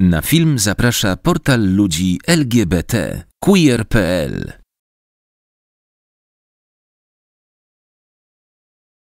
Na film zaprasza portal ludzi LGBT queer.pl